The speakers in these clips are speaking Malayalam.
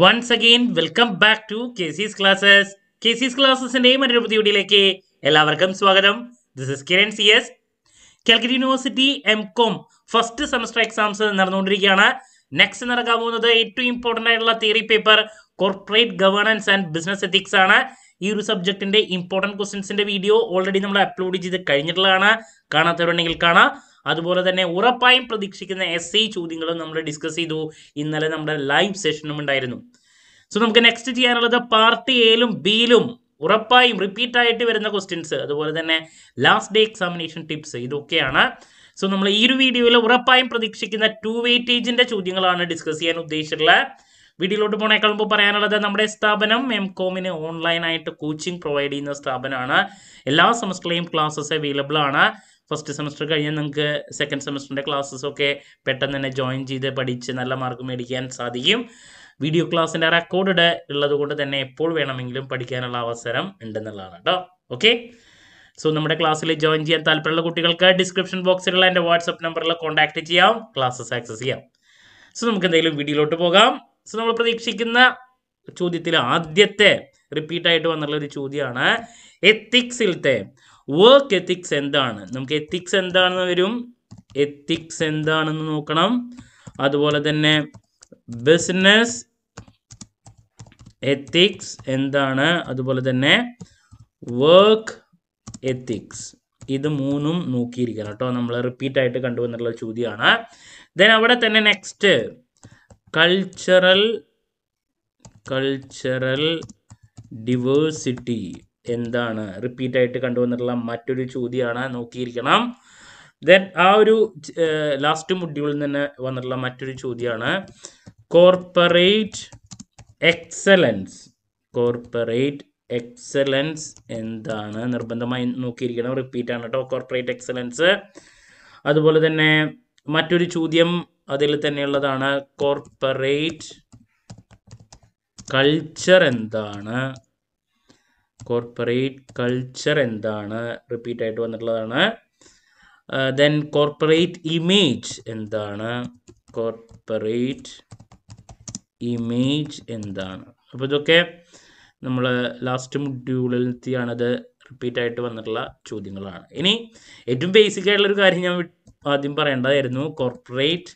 once again welcome back to K Classes K ക്ലാസ്സസിന്റെ മറ്റൊരു പുതിയോടിയിലേക്ക് എല്ലാവർക്കും സ്വാഗതം this is Kiran C S Calicut university M com first semester exams നടന്നുകൊണ്ടിരിക്കുകയാണ് നെക്സ്റ്റ് നടക്കാൻ പോകുന്നത് ഏറ്റവും ഇമ്പോർട്ടൻ്റ് ആയിട്ടുള്ള theory paper corporate governance and business ethics ആണ് ഈ ഒരു സബ്ജക്റ്റിന്റെ ഇമ്പോർട്ടൻറ്റ് ക്വസ്റ്റൻസിന്റെ വീഡിയോ ഓൾറെഡി നമ്മൾ അപ്ലോഡ് ചെയ്ത് കഴിഞ്ഞിട്ടുള്ളതാണ് കാണാത്തവരുണ്ടെങ്കിൽ കാണാം അതുപോലെ തന്നെ ഉറപ്പായും പ്രതീക്ഷിക്കുന്ന എസ് ഐ ചോദ്യങ്ങളും നമ്മൾ ഡിസ്കസ് ചെയ്തു ഇന്നലെ നമ്മുടെ ലൈവ് സെഷനും ഉണ്ടായിരുന്നു സോ നമുക്ക് നെക്സ്റ്റ് ചെയ്യാനുള്ളത് പാർട്ട് എയിലും ബിയിലും ഉറപ്പായും റിപ്പീറ്റ് ആയിട്ട് വരുന്ന ക്വസ്റ്റ്യൻസ് അതുപോലെ തന്നെ ലാസ്റ്റ് ഡേ എക്സാമിനേഷൻ ടിപ്സ് ഇതൊക്കെയാണ് സോ നമ്മൾ ഈ ഒരു വീഡിയോയിൽ ഉറപ്പായും പ്രതീക്ഷിക്കുന്ന ടു വെയിറ്റേജിന്റെ ചോദ്യങ്ങളാണ് ഡിസ്കസ് ചെയ്യാൻ ഉദ്ദേശിച്ചിട്ടുള്ളത് വീഡിയോയിലോട്ട് പോണേക്കാൾ മുമ്പ് പറയാനുള്ളത് നമ്മുടെ സ്ഥാപനം എം കോമിന് ഓൺലൈനായിട്ട് കോച്ചിങ് പ്രൊവൈഡ് ചെയ്യുന്ന സ്ഥാപനമാണ് എല്ലാ സെമസ്റ്ററിലെയും ക്ലാസ്സസ് അവൈലബിൾ ആണ് ഫസ്റ്റ് സെമസ്റ്റർ കഴിഞ്ഞാൽ നിങ്ങൾക്ക് സെക്കൻഡ് സെമസ്റ്ററിൻ്റെ ക്ലാസ്സസൊക്കെ പെട്ടെന്ന് തന്നെ ജോയിൻ ചെയ്ത് പഠിച്ച് നല്ല മാർക്ക് മേടിക്കാൻ സാധിക്കും വീഡിയോ ക്ലാസ്സിൻ്റെ റെക്കോർഡ് ഉള്ളത് കൊണ്ട് തന്നെ എപ്പോൾ വേണമെങ്കിലും പഠിക്കാനുള്ള അവസരം ഉണ്ടെന്നുള്ളതാണ് കേട്ടോ ഓക്കെ സോ നമ്മുടെ ക്ലാസ്സിൽ ജോയിൻ ചെയ്യാൻ താല്പര്യമുള്ള കുട്ടികൾക്ക് ഡിസ്ക്രിപ്ഷൻ ബോക്സിലുള്ള എൻ്റെ വാട്സപ്പ് നമ്പറിൽ കോൺടാക്ട് ചെയ്യാം ക്ലാസ്സസ് ആക്സസ് ചെയ്യാം സോ നമുക്ക് എന്തെങ്കിലും വീഡിയോയിലോട്ട് പോകാം സോ നമ്മൾ പ്രതീക്ഷിക്കുന്ന ചോദ്യത്തിൽ ആദ്യത്തെ റിപ്പീറ്റ് ആയിട്ട് വന്നുള്ള ഒരു ചോദ്യമാണ് എത്തിക്സിലത്തെ വർക്ക് എത്തിക്സ് എന്താണ് നമുക്ക് എത്തിക്സ് എന്താണെന്ന് വരും എത്തിക്സ് എന്താണെന്ന് നോക്കണം അതുപോലെ തന്നെ ബിസിനസ് എത്തിക്സ് എന്താണ് അതുപോലെ തന്നെ വർക്ക് എത്തിക്സ് ഇത് മൂന്നും നോക്കിയിരിക്കണം കേട്ടോ നമ്മൾ റിപ്പീറ്റ് ആയിട്ട് കണ്ടുവന്നിട്ടുള്ള ചോദ്യമാണ് ദെൻ അവിടെ തന്നെ നെക്സ്റ്റ് കൾച്ചറൽ കൾച്ചറൽ ഡിവേഴ്സിറ്റി എന്താണ് റിപ്പീറ്റ് ആയിട്ട് കണ്ടുവന്നിട്ടുള്ള മറ്റൊരു ചോദ്യമാണ് നോക്കിയിരിക്കണം ദെൻ ആ ഒരു ലാസ്റ്റ് മുഡ്യൂളിൽ നിന്ന് വന്നിട്ടുള്ള മറ്റൊരു ചോദ്യമാണ് കോർപ്പറേറ്റ് എക്സലൻസ് കോർപ്പറേറ്റ് എക്സലൻസ് എന്താണ് നിർബന്ധമായി നോക്കിയിരിക്കണം റിപ്പീറ്റ് ആണ് കേട്ടോ കോർപ്പറേറ്റ് എക്സലൻസ് അതുപോലെ തന്നെ മറ്റൊരു ചോദ്യം അതിൽ തന്നെയുള്ളതാണ് കോർപ്പറേറ്റ് കൾച്ചർ എന്താണ് കോർപ്പറേറ്റ് കൾച്ചർ എന്താണ് റിപ്പീറ്റ് ആയിട്ട് വന്നിട്ടുള്ളതാണ് ദെൻ കോർപ്പറേറ്റ് ഇമേജ് എന്താണ് കോർപ്പറേറ്റ് ഇമേജ് എന്താണ് അപ്പോൾ ഇതൊക്കെ നമ്മൾ ലാസ്റ്റ് മൊഡ്യൂളിലെത്തിയാണത് റിപ്പീറ്റ് ആയിട്ട് വന്നിട്ടുള്ള ചോദ്യങ്ങളാണ് ഇനി ഏറ്റവും ബേസിക് ആയിട്ടുള്ള ഒരു കാര്യം ഞാൻ ആദ്യം പറയേണ്ടതായിരുന്നു കോർപ്പറേറ്റ്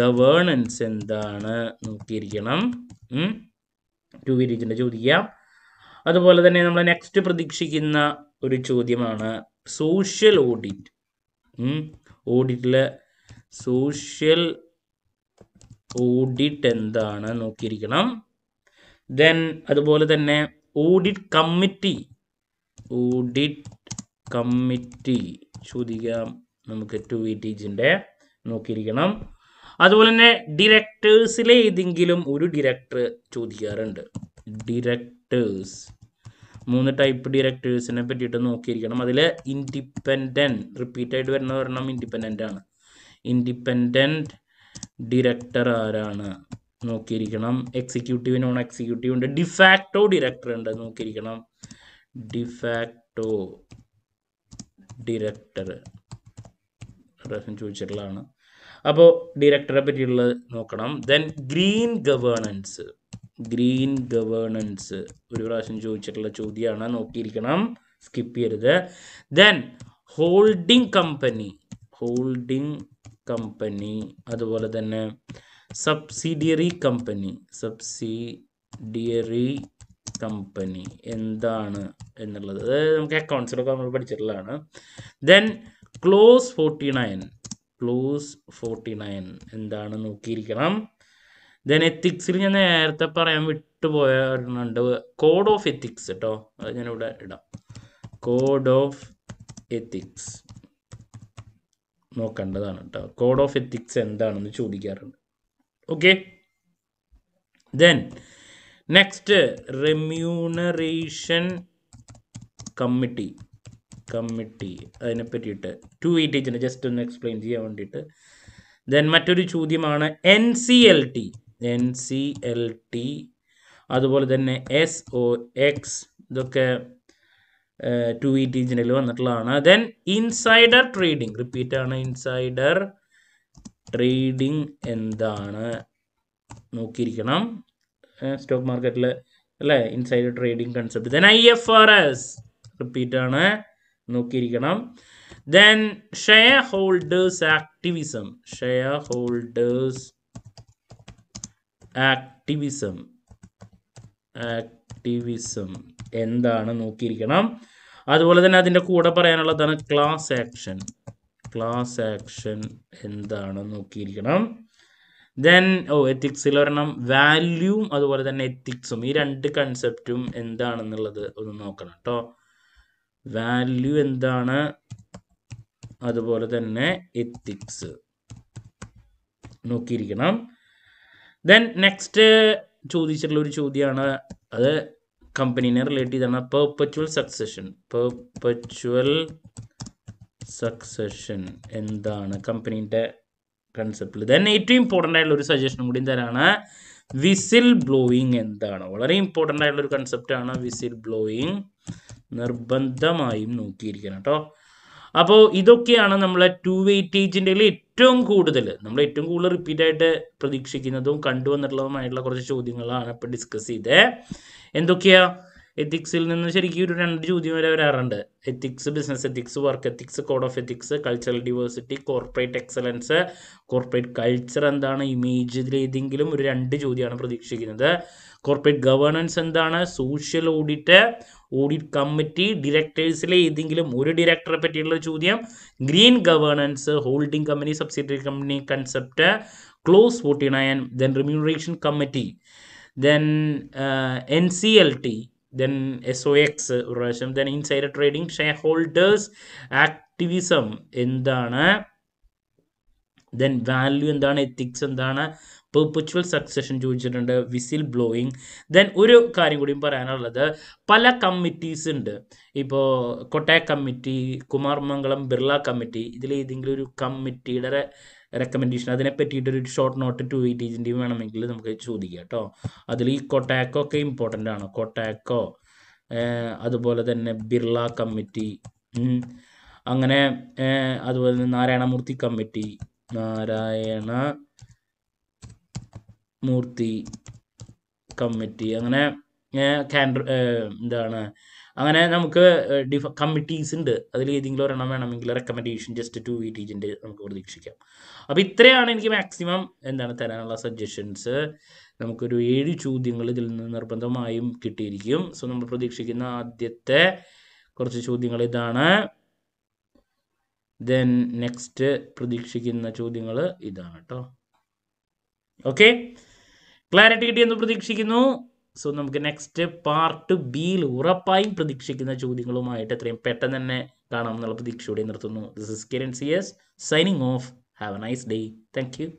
ഗവേണൻസ് എന്താണ് നോക്കിയിരിക്കണം ടു വീരീജിൻ്റെ ചോദിക്കാം അതുപോലെ തന്നെ നമ്മൾ നെക്സ്റ്റ് പ്രതീക്ഷിക്കുന്ന ഒരു ചോദ്യമാണ് സോഷ്യൽ ഓഡിറ്റ് ഓഡിറ്റില് സോഷ്യൽ ഓഡിറ്റ് എന്താണ് നോക്കിയിരിക്കണം ദെൻ അതുപോലെ തന്നെ ഓഡിറ്റ് കമ്മിറ്റി ഓഡിറ്റ് കമ്മിറ്റി ചോദിക്കാം നമുക്ക് ടു വെയിറ്റേജിൻ്റെ നോക്കിയിരിക്കണം അതുപോലെ തന്നെ ഡിറക്ടേഴ്സിലെ ഏതെങ്കിലും ഒരു ഡിറക്ടർ ചോദിക്കാറുണ്ട് ഡിറക്ടർ ഡയറക്ടേഴ്സ് മൂന്ന് ടൈപ്പ് ഡിറക്ടേഴ്സിനെ പറ്റിയിട്ട് നോക്കിയിരിക്കണം അതിൽ ഇൻഡിപെൻഡൻറ്റ് റിപ്പീറ്റായിട്ട് വരുന്ന ഒരെണ്ണം ഇൻഡിപെൻഡൻ്റ് ആണ് ഇൻഡിപെൻഡൻറ്റ് ഡിറക്ടർ ആരാണ് നോക്കിയിരിക്കണം എക്സിക്യൂട്ടീവ് നോൺ എക്സിക്യൂട്ടീവ് ഉണ്ട് ഡിഫാക്ടോ ഡിറക്ടർ ഉണ്ട് നോക്കിയിരിക്കണം ഡിഫാക്ടോ ഡിറക്ടർ റഫൻ ചോദിച്ചിട്ടുള്ളതാണ് അപ്പോൾ ഡിറക്ടറെ പറ്റിയുള്ളത് നോക്കണം then green governance green governance ഒരു പ്രാവശ്യം ചോദിച്ചിട്ടുള്ള ചോദ്യമാണ് നോക്കിയിരിക്കണം സ്കിപ്പ് ചെയ്യരുത് then holding company holding company അതുപോലെ തന്നെ സബ്സിഡിയറി കമ്പനി സബ്സിഡിയറി കമ്പനി എന്താണ് എന്നുള്ളത് നമുക്ക് അക്കൗണ്ട്സിലൊക്കെ നമ്മൾ പഠിച്ചിട്ടുള്ളതാണ് then clause forty nine clause forty nine എന്താണ് നോക്കിയിരിക്കണം ദെൻ എത്തിക്സിൽ ഞാൻ നേരത്തെ പറയാൻ വിട്ടുപോയ ഒരെണ്ണുണ്ട് കോഡ് ഓഫ് എത്തിക്സ് കേട്ടോ അത് ഞാനിവിടെ ഇടാം കോഡ് ഓഫ് എത്തിക്സ് നോക്കേണ്ടതാണ് കേട്ടോ കോഡ് ഓഫ് എത്തിക്സ് എന്താണെന്ന് ചോദിക്കാറുണ്ട് okay then next remuneration committee committee അതിനെ പറ്റിയിട്ട് ടു എയ്റ്റീറ്റിനെ ജസ്റ്റ് ഒന്ന് എക്സ്പ്ലെയിൻ ചെയ്യാൻ വേണ്ടിയിട്ട് ദെൻ മറ്റൊരു ചോദ്യമാണ് N C L T N C L T അതുപോലെ തന്നെ എസ് ഒ എക്സ് ഇതൊക്കെ ടു ഇ ടി ജിനിൽ വന്നിട്ടുള്ളതാണ് ദെൻ ഇൻസൈഡർ ട്രേഡിംഗ് റിപ്പീറ്റ് ആണ് ഇൻസൈഡർ ട്രേഡിംഗ് എന്താണ് നോക്കിയിരിക്കണം സ്റ്റോക്ക് മാർക്കറ്റിൽ അല്ലേ insider trading concept then I F R S repeat ആണ് നോക്കിയിരിക്കണം then shareholders activism shareholders activism activism എന്താണ് നോക്കിയിരിക്കണം അതുപോലെ തന്നെ അതിൻ്റെ കൂടെ പറയാനുള്ളതാണ് ക്ലാസ് ആക്ഷൻ ക്ലാസ് ആക്ഷൻ എന്താണ് നോക്കിയിരിക്കണം ദെൻ ഓ എത്തിക്സിൽ ഒരെണ്ണം വാല്യൂവും അതുപോലെ തന്നെ എത്തിക്സും ഈ രണ്ട് കൺസെപ്റ്റും എന്താണെന്നുള്ളത് ഒന്ന് നോക്കണം കേട്ടോ വാല്യൂ എന്താണ് അതുപോലെ തന്നെ എത്തിക്സ് നോക്കിയിരിക്കണം ദെൻ നെക്സ്റ്റ് ചോദിച്ചിട്ടുള്ള ഒരു ചോദ്യമാണ് അത് കമ്പനീനെ റിലേറ്റ് ചെയ്താണ് പെർപ്പച്വൽ സക്സഷൻ പെർപ്പച്വൽ സക്സഷൻ എന്താണ് കമ്പനീൻ്റെ കൺസെപ്റ്റിൽ ദെൻ ഏറ്റവും ഇമ്പോർട്ടൻ്റ് ആയിട്ടുള്ള ഒരു സജഷനും കൂടി തരാണ് വിസിൽ ബ്ലോയിങ് എന്താണ് വളരെ ഇമ്പോർട്ടൻ്റ് ആയിട്ടുള്ള ഒരു കൺസെപ്റ്റാണ് വിസിൽ ബ്ലോയിങ് നിർബന്ധമായും നോക്കിയിരിക്കണം കേട്ടോ അപ്പോൾ ഇതൊക്കെയാണ് നമ്മളെ ടു വെയിറ്റേജിൻ്റെ ഏറ്റവും കൂടുതൽ നമ്മൾ ഏറ്റവും കൂടുതൽ റിപ്പീറ്റ് ആയിട്ട് പ്രതീക്ഷിക്കുന്നതും കണ്ടുവന്നിട്ടുള്ളതുമായിട്ടുള്ള കുറച്ച് ചോദ്യങ്ങളാണ് ഇപ്പം ഡിസ്കസ് ചെയ്തത് എന്തൊക്കെയാ എത്തിക്സിൽ നിന്ന് ശരിക്കും ഒരു രണ്ട് ചോദ്യം വരെ വരാറുണ്ട് ethics business ethics work ethics code of ethics cultural diversity corporate excellence corporate culture എന്താണ് ഇമേജ് ഇതിലേതെങ്കിലും ഒരു രണ്ട് ചോദ്യമാണ് പ്രതീക്ഷിക്കുന്നത് കോർപ്പറേറ്റ് ഗവേണൻസ് എന്താണ് സോഷ്യൽ ഓഡിറ്റ് ഓഡിറ്റ് കമ്മിറ്റി ഡിറക്ടേഴ്സിലെ ഏതെങ്കിലും ഒരു ഡിറക്ടറെ പറ്റിയുള്ള ചോദ്യം green governance holding company subsidiary company concept clause forty nine then remuneration committee then N C L T then S O X ഒരു പ്രാവശ്യം then insider trading shareholders activism എന്താണ് ദെൻ വാല്യൂ എന്താണ് എത്തിക്സ് എന്താണ് പെർപ്പച്വൽ സക്സഷൻ ചോദിച്ചിട്ടുണ്ട് വിസിൽ ബ്ലോയിങ് ദെൻ ഒരു കാര്യം കൂടിയും പറയാനുള്ളത് പല കമ്മിറ്റീസ് ഉണ്ട് ഇപ്പോൾ കൊട്ടയ കമ്മിറ്റി കുമാർമംഗളം ബിർള കമ്മിറ്റി ഇതിൽ ഏതെങ്കിലും ഒരു കമ്മിറ്റിയുടെ റെക്കമെൻഡേഷൻ അതിനെ പറ്റിയിട്ട് ഒരു ഷോർട്ട് നോട്ട് ടു എയ്റ്റീസിൻ്റെയും വേണമെങ്കിൽ നമുക്ക് ചോദിക്കാം കേട്ടോ അതിൽ ഈ കൊട്ടാക്കോ ഒക്കെ ഇമ്പോർട്ടൻ്റ് ആണ് കൊട്ടാക്കോ അതുപോലെ തന്നെ ബിർള കമ്മിറ്റി അങ്ങനെ അതുപോലെ തന്നെ നാരായണമൂർത്തി കമ്മിറ്റി നാരായണ മൂർത്തി കമ്മിറ്റി അങ്ങനെ കാൻഡർ എന്താണ് അങ്ങനെ നമുക്ക് ഡിഫ കമ്മിറ്റീസ് ഉണ്ട് അതിൽ ഏതെങ്കിലും ഒരെണ്ണം വേണമെങ്കിൽ റെക്കമെൻഡേഷൻ ജസ്റ്റ് ടു വി ടീച്ചിൻ്റെ നമുക്ക് പ്രതീക്ഷിക്കാം അപ്പോൾ ഇത്രയാണ് എനിക്ക് മാക്സിമം എന്താണ് തരാനുള്ള സജഷൻസ് നമുക്കൊരു ഏഴ് ചോദ്യങ്ങൾ ഇതിൽ നിന്ന് നിർബന്ധമായും കിട്ടിയിരിക്കും സോ നമ്മൾ പ്രതീക്ഷിക്കുന്ന ആദ്യത്തെ കുറച്ച് ചോദ്യങ്ങൾ ഇതാണ് ദെൻ നെക്സ്റ്റ് പ്രതീക്ഷിക്കുന്ന ചോദ്യങ്ങൾ ഇതാണ് കേട്ടോ ഓക്കെ ക്ലാരിറ്റി കിട്ടിയെന്ന് പ്രതീക്ഷിക്കുന്നു സോ നമുക്ക് നെക്സ്റ്റ് പാർട്ട് ബിയിൽ ഉറപ്പായും പ്രതീക്ഷിക്കുന്ന ചോദ്യങ്ങളുമായിട്ട് എത്രയും പെട്ടെന്ന് തന്നെ കാണാം എന്നുള്ള പ്രതീക്ഷയോടെ നിർത്തുന്നു this is Kiran C S signing off have a nice day thank U